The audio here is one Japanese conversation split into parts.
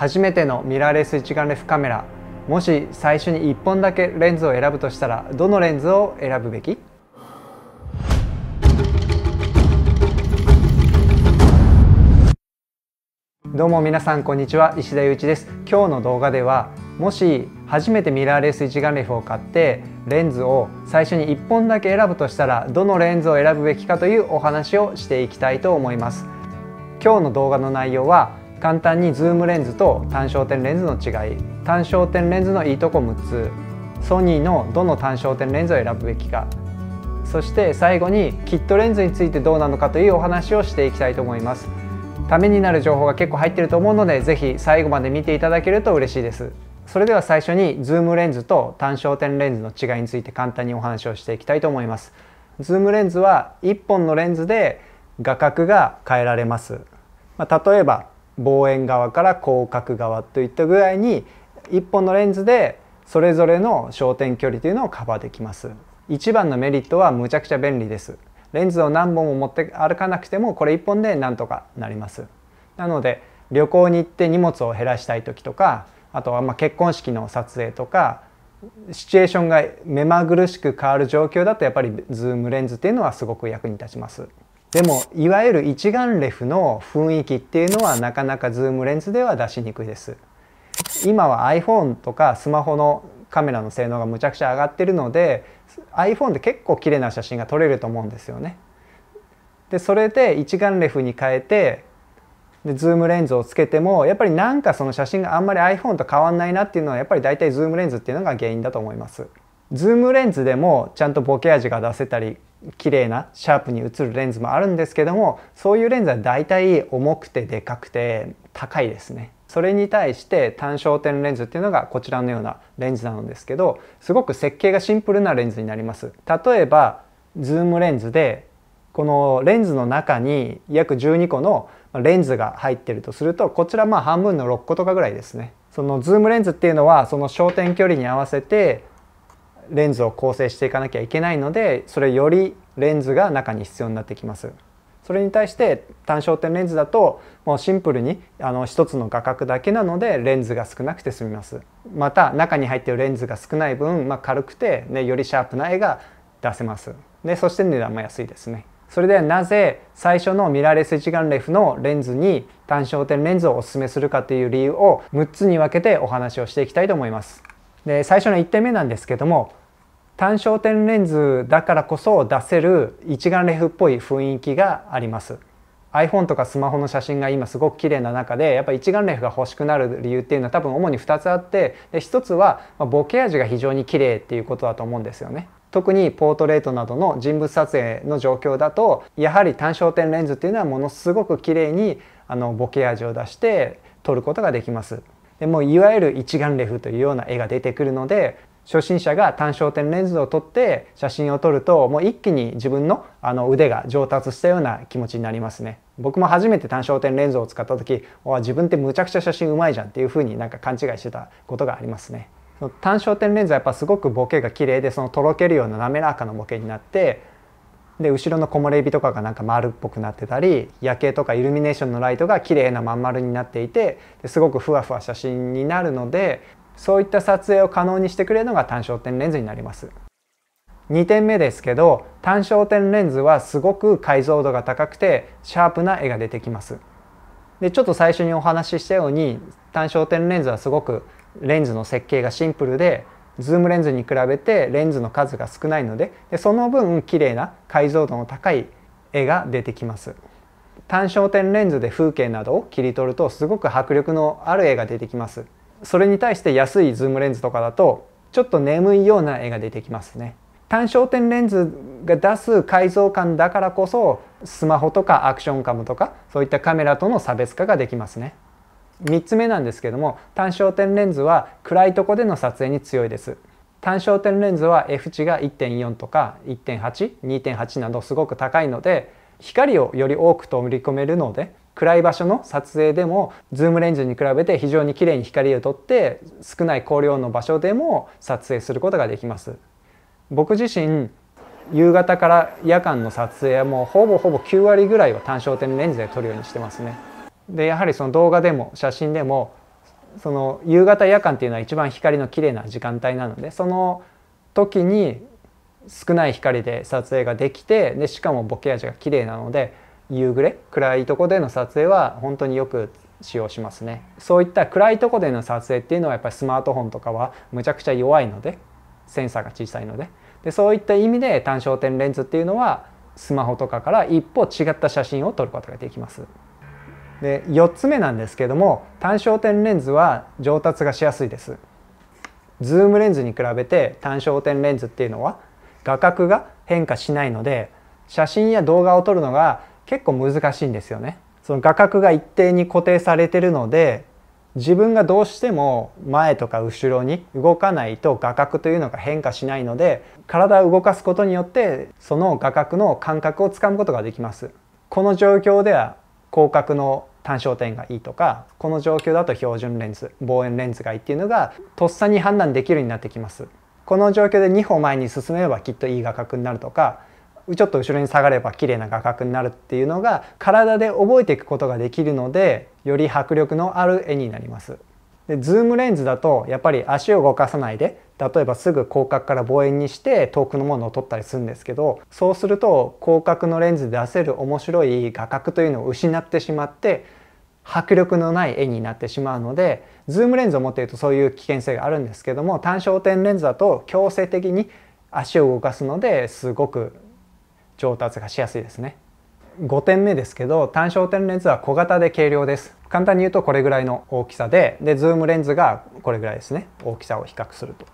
初めてのミラーレス一眼レフカメラもし最初に1本だけレンズを選ぶとしたらどのレンズを選ぶべきどうも皆さんこんにちは石田祐一です今日の動画ではもし初めてミラーレス一眼レフを買ってレンズを最初に1本だけ選ぶとしたらどのレンズを選ぶべきかというお話をしていきたいと思います今日の動画の内容は簡単にズームレンズと単焦点レンズの違い単焦点レンズのいいとこ6つソニーのどの単焦点レンズを選ぶべきかそして最後にキットレンズについてどうなのかというお話をしていきたいと思いますためになる情報が結構入ってると思うので是非最後まで見ていただけると嬉しいですそれでは最初にズームレンズと単焦点レンズの違いについて簡単にお話をしていきたいと思いますズームレンズは1本のレンズで画角が変えられます、まあ、例えば望遠側から広角側といった具合に1本のレンズでそれぞれの焦点距離というのをカバーできます一番のメリットはむちゃくちゃ便利ですレンズを何本も持って歩かなくてもこれ1本でなんとかなりますなので旅行に行って荷物を減らしたい時とかあとはま結婚式の撮影とかシチュエーションが目まぐるしく変わる状況だとやっぱりズームレンズっていうのはすごく役に立ちます。でもいわゆる一眼レフの雰囲気っていうのはなかなかズームレンズでは出しにくいです今は iPhone とかスマホのカメラの性能がむちゃくちゃ上がってるので iPhone で結構綺麗な写真が撮れると思うんですよねでそれで一眼レフに変えてでズームレンズをつけてもやっぱりなんかその写真があんまり iPhone と変わんないなっていうのはやっぱり大体ズームレンズっていうのが原因だと思います。ズームレンズでもちゃんとボケ味が出せたり綺麗なシャープに映るレンズもあるんですけどもそういうレンズはだいたい重くてでかくて高いですねそれに対して単焦点レンズっていうのがこちらのようなレンズなのですけどすごく設計がシンプルなレンズになります例えばズームレンズでこのレンズの中に約12個のレンズが入ってるとするとこちらまあ半分の6個とかぐらいですねそのズームレンズっていうのはその焦点距離に合わせてレンズを構成していかなきゃいけないのでそれよりレンズが中に必要になってきます。それに対して単焦点レンズだともうシンプルにあの1つの画角だけなのでレンズが少なくて済みますまた中に入っているレンズが少ない分、まあ、軽くて、ね、よりシャープな絵が出せますでそして値段も安いですねそれでなぜ最初のミラーレス一眼レフのレンズに単焦点レンズをおすすめするかという理由を6つに分けてお話をしていきたいと思いますで最初の1点目なんですけども単焦点レンズだからこそ出せる一眼レフっぽい雰囲気があります iPhone とかスマホの写真が今すごく綺麗な中でやっぱ一眼レフが欲しくなる理由っていうのは多分主に2つあってで1つはボケ味が非常に綺麗っていうことだと思うんですよね特にポートレートなどの人物撮影の状況だとやはり単焦点レンズっていうのはものすごく綺麗にあのボケ味を出して撮ることができますでもういわゆる一眼レフというような絵が出てくるので初心者が単焦点レンズを撮って写真を撮るともう一気に自分のあの腕が上達したような気持ちになりますね僕も初めて単焦点レンズを使った時自分ってむちゃくちゃ写真うまいじゃんっていう風になんか勘違いしてたことがありますね単焦点レンズはやっぱすごくボケが綺麗でそのとろけるような滑らかなボケになってで後ろの木漏れ日とかがなんか丸っぽくなってたり夜景とかイルミネーションのライトが綺麗なまん丸になっていてすごくふわふわ写真になるのでそういった撮影を可能にしてくれるのが単焦点レンズになります2点目ですけど単焦点レンズはすごく解像度が高くてシャープな絵が出てきますでちょっと最初にお話ししたように単焦点レンズはすごくレンズの設計がシンプルでズームレンズに比べてレンズの数が少ないのででその分綺麗な解像度の高い絵が出てきます単焦点レンズで風景などを切り取るとすごく迫力のある絵が出てきますそれに対して安いズームレンズとかだとちょっと眠いような絵が出てきますね単焦点レンズが出す解像感だからこそスマホとかアクションカムとかそういったカメラとの差別化ができますね3つ目なんですけども単焦点レンズは暗いとこでの撮影に強いです単焦点レンズは F 値が1.4とか1.82.8などすごく高いので光をより多く取り込めるので暗い場所の撮影でもズームレンズに比べて非常に綺麗に光をとって少ない光量の場所でも撮影することができます僕自身夕方から夜間の撮影はもうほぼほぼ9割ぐらいは単焦点レンズで撮るようにしてますねでやはりその動画でも写真でもその夕方夜間っていうのは一番光の綺麗な時間帯なのでその時に少ない光で撮影ができてでしかもボケ味が綺麗なので夕暮れ暗いとこでの撮影は本当によく使用しますねそういった暗いとこでの撮影っていうのはやっぱりスマートフォンとかはむちゃくちゃ弱いのでセンサーが小さいのででそういった意味で単焦点レンズっていうのはスマホとかから一歩違った写真を撮ることができます。で4つ目なんですけども単焦点レンズは上達がしやすいです。ズームレンズに比べて単焦点レンズっていうのは画角が変化しないので写真や動画を撮るのが結構難しいんですよね。その画角が一定に固定されてるので自分がどうしても前とか後ろに動かないと画角というのが変化しないので体を動かすことによってその画角の感覚をつかむことができます。この状況では広角の単焦点がいいとかこの状況だと標準レンズ望遠レンズがいいっていうのがとっさに判断できるようになってきますこの状況で2歩前に進めばきっといい画角になるとかちょっと後ろに下がれば綺麗な画角になるっていうのが体で覚えていくことができるのでより迫力のある絵になりますでズームレンズだとやっぱり足を動かさないで例えばすぐ広角から望遠にして遠くのものを撮ったりするんですけどそうすると広角のレンズで出せる面白い画角というのを失ってしまって迫力のない絵になってしまうのでズームレンズを持っているとそういう危険性があるんですけども単焦点レンズだと強制的に足を動かすのですごく上達がしやすいですね。5点目ですけど単焦点レンズは小型で軽量です簡単に言うとこれぐらいの大きさででズームレンズがこれぐらいですね大きさを比較すると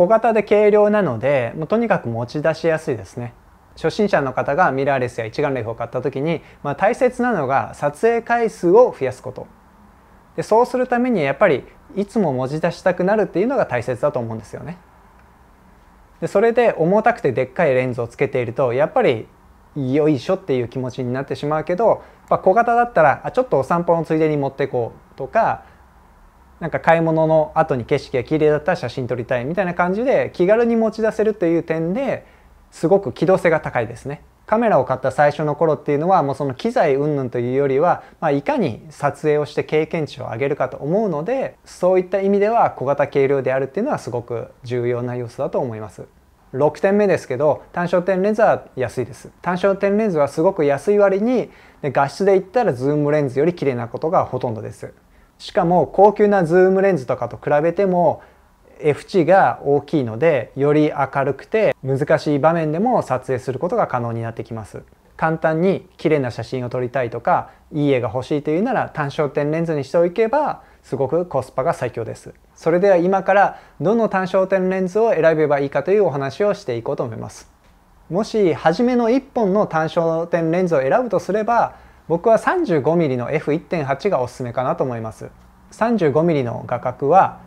小型で軽量なのでもうとにかく持ち出しやすいですね初心者の方がミラーレスや一眼レフを買った時に、まあ、大切なのが撮影回数を増やすことでそうするためにやっぱりいつも持ち出したくなるっていうのが大切だと思うんですよねでそれで重たくてでっかいレンズをつけているとやっぱりよいしょっていう気持ちになってしまうけど、まあ、小型だったらあちょっとお散歩のついでに持ってこうとかなんか買い物の後に景色が綺麗だったら写真撮りたいみたいな感じで気軽に持ち出せるという点ですごく機動性が高いですね。カメラを買った最初の頃っていうのはもうその機材云々というよりは、まあ、いかに撮影をして経験値を上げるかと思うのでそういった意味では小型軽量であるっていうのはすごく重要な要素だと思います。6点目ですけど単焦点レンズは安いです単焦点レンズはすごく安い割に画質で言ったらズームレンズより綺麗なことがほとんどですしかも高級なズームレンズとかと比べても F 値が大きいのでより明るくて難しい場面でも撮影することが可能になってきます簡単に綺麗な写真を撮りたいとかいい絵が欲しいというなら単焦点レンズにしておけばすごくコスパが最強ですそれでは今からどの単焦点レンズを選べばいいかというお話をしていこうと思いますもし初めの1本の単焦点レンズを選ぶとすれば僕は 35mm の F1.8 がおすすめかなと思います 35mm の画角は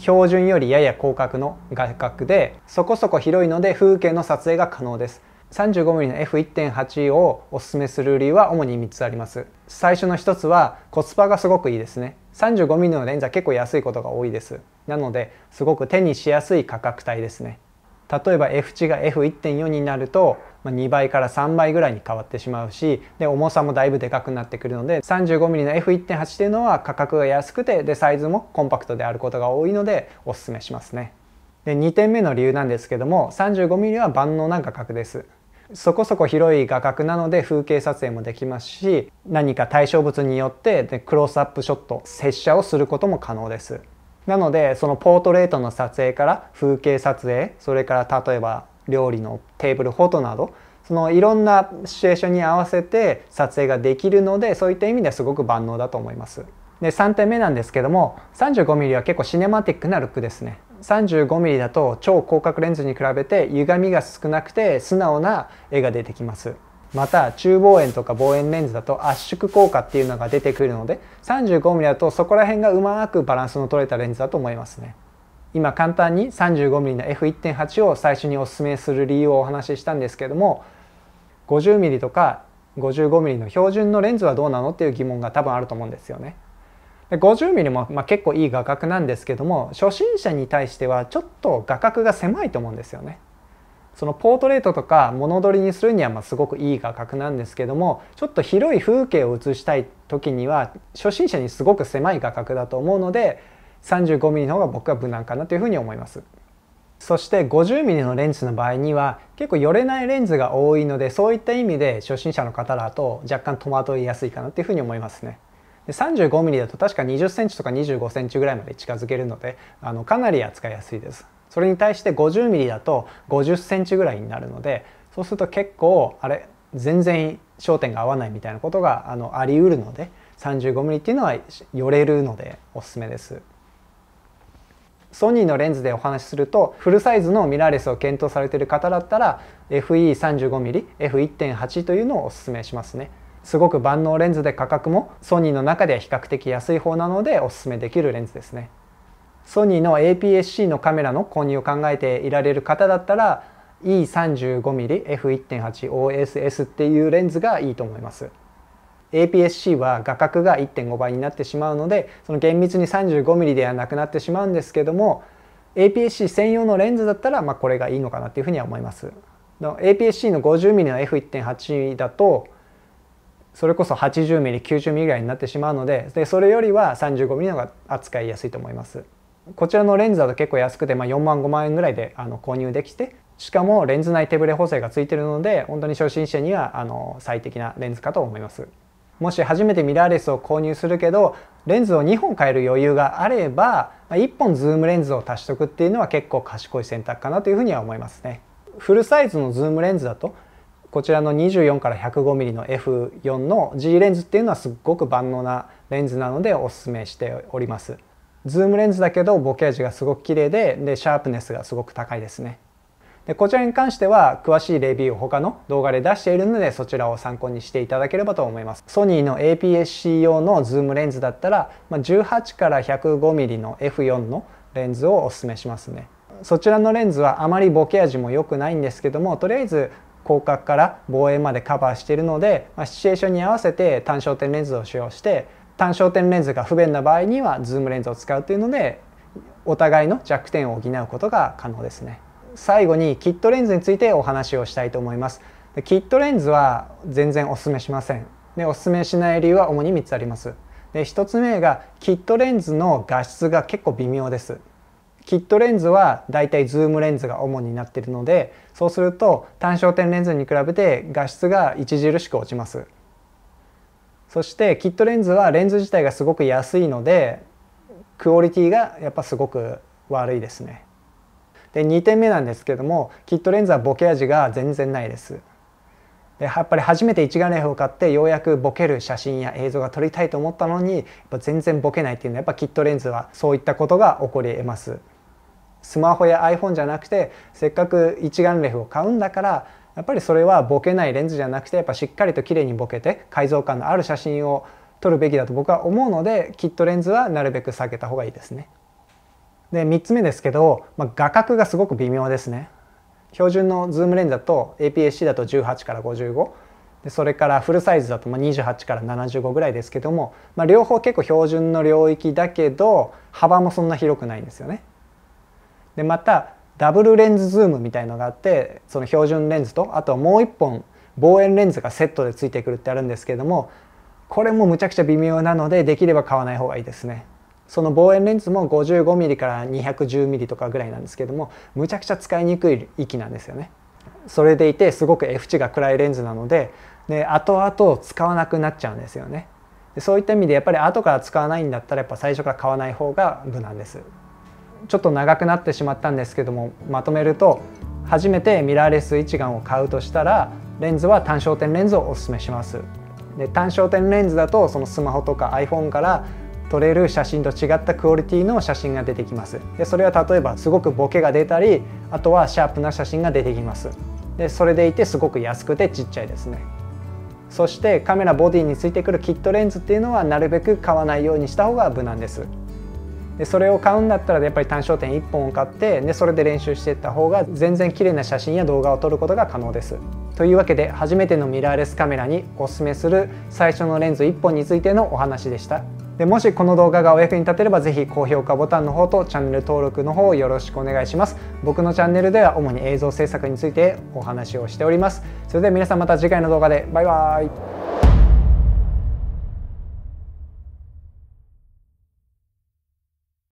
標準よりやや広角の画角でそこそこ広いので風景の撮影が可能です 35mm の F1.8 をおすすめする理由は主に3つあります最初の1つはコスパがすごくいいですね 35mm のレンズは結構安いことが多いですなのですごく手にしやすい価格帯ですね例えば F 値が F1.4 になると2倍から3倍ぐらいに変わってしまうしで重さもだいぶでかくなってくるので 35mm の F1.8 っていうのは価格が安くてでサイズもコンパクトであることが多いのでおすすめしますねで2点目の理由なんですけども 35mm は万能な画角ですそこそこ広い画角なので風景撮影もできますし何か対象物によってでクロスアップショット接写をすることも可能ですなのでそのポートレートの撮影から風景撮影それから例えば料理のテーブルフォトなどそのいろんなシチュエーションに合わせて撮影ができるのでそういった意味ではすごく万能だと思います。で3点目なんですけども 35mm は結構シネマティックなルックですね。35mm だと超広角レンズに比べて歪みが少なくて素直な絵が出てきます。また中望遠とか望遠レンズだと圧縮効果っていうのが出てくるので 35mm だとそこら辺がうまくバランスの取れたレンズだと思いますね今簡単に 35mm の f1.8 を最初におすすめする理由をお話ししたんですけども 50mm とか 55mm の標準のレンズはどうなのっていう疑問が多分あると思うんですよね 50mm もま結構いい画角なんですけども初心者に対してはちょっと画角が狭いと思うんですよねそのポートレートとか物撮りにするにはますごくいい画角なんですけどもちょっと広い風景を写したい時には初心者にすごく狭い画角だと思うので 35mm の方が僕は無難かなというふうに思います。そして 50mm のレンズの場合には結構寄れないレンズが多いのでそういった意味で初心者の方だと若干戸惑いやすいかなっていうふうに思いますね。35mm だと確か 20cm とか 25cm ぐらいまで近づけるのであのかなり扱いやすいです。それに対して50 m m だと50センチぐらいになるのでそうすると結構あれ全然焦点が合わないみたいなことがあのありうるので 35mm っていうのは寄れるのでおすすめです。ソニーのレンズでお話しするとフルサイズのミラーレスを検討されている方だったら FE35mmF1.8 というのをおすすめしますね。すごく万能レンズで価格もソニーの中では比較的安い方なのでおすすめできるレンズですね。ソニーの APS-C のカメラの購入を考えていられる方だったら E35mmF1.8OSS っていうレンズがいいと思います APS-C は画角が1.5倍になってしまうのでその厳密に 35mm ではなくなってしまうんですけども APS-C 専用のレンズだったら、まあ、これがいいのかなっていうふうには思います APS-C の 50mm の F1.8 だとそれこそ 80mm90mm ぐらいになってしまうのででそれよりは 35mm の方が扱いやすいと思いますこちらのレンズだと結構安くて、まあ、4万5万円ぐらいであの購入できてしかもレンズ内手ブレ補正がついてるので本当に初心者にはあの最適なレンズかと思いますもし初めてミラーレスを購入するけどレンズを2本変える余裕があれば1本ズームレンズを足しとくっていうのは結構賢い選択かなというふうには思いますねフルサイズのズームレンズだとこちらの24から 105mm の F4 の G レンズっていうのはすっごく万能なレンズなのでおすすめしておりますズームレンズだけどボケ味がすごく綺麗ででシャープネスがすごく高いですねでこちらに関しては詳しいレビューを他の動画で出しているのでそちらを参考にしていただければと思いますソニーの APS-C 用のズームレンズだったら、ま18から 105mm の F4 のレンズをおすすめしますねそちらのレンズはあまりボケ味も良くないんですけどもとりあえず広角から望遠までカバーしているので、まシチュエーションに合わせて単焦点レンズを使用して単焦点レンズが不便な場合にはズームレンズを使うというのでお互いの弱点を補うことが可能ですね最後にキットレンズについてお話をしたいと思いますキットレンズは全然おすめしませんでおすめしない理由は主に3つありますで1つ目がキットレンズの画質が結構微妙ですキットレンズはだいたいズームレンズが主になっているのでそうすると単焦点レンズに比べて画質が著しく落ちますそしてキットレンズはレンズ自体がすごく安いのでクオリティがやっぱすごく悪いですね。で2点目なんですけどもキットレンズはボケ味が全然ないです。でやっぱり初めて一眼レフを買ってようやくボケる写真や映像が撮りたいと思ったのにやっぱ全然ボケないっていうのはやっぱキットレンズはそういったことが起こり得ます。スマホや iPhone じゃなくてせっかく一眼レフを買うんだからやっぱりそれはボケないレンズじゃなくてやっぱしっかりと綺麗にボケて解像感のある写真を撮るべきだと僕は思うのでキットレンズはなるべく避けた方がいいですね。で3つ目ですけど、まあ、画角がすごく微妙ですね。標準のズームレンズだと APS-C だと18から55でそれからフルサイズだと28から75ぐらいですけども、まあ、両方結構標準の領域だけど幅もそんな広くないんですよね。でまたダブルレンズズームみたいのがあってその標準レンズとあともう1本望遠レンズがセットでついてくるってあるんですけどもこれもむちゃくちゃ微妙なのでできれば買わない方がいいですねその望遠レンズも 55mm から 210mm とかぐらいなんですけどもむちゃくちゃ使いにくい域なんですよねそれでいてすごく F 値が暗いレンズなのでで後々使わなくなっちゃうんですよねそういった意味でやっぱり後から使わないんだったらやっぱ最初から買わない方が無難ですちょっと長くなってしまったんですけどもまとめると初めてミラーレス一眼を買うとしたらレンズは単焦点レンズをおすすめしますで単焦点レンズだとそのスマホとか iPhone から撮れる写真と違ったクオリティの写真が出てきますでそれは例えばすごくボケが出たりあとはシャープな写真が出てきますでそれでいてすごく安くてちっちゃいですねそしてカメラボディについてくるキットレンズっていうのはなるべく買わないようにした方が無難ですでそれを買うんだったらやっぱり単焦点1本を買ってでそれで練習していった方が全然綺麗な写真や動画を撮ることが可能です。というわけで初めてのミラーレスカメラにおすすめする最初のレンズ1本についてのお話でした。でもしこの動画がお役に立てれば是非高評価ボタンの方とチャンネル登録の方よろしくお願いします僕のチャンネルでは主に映像制作についてお話をしておりますそれでは皆さんまた次回の動画でバイバーイ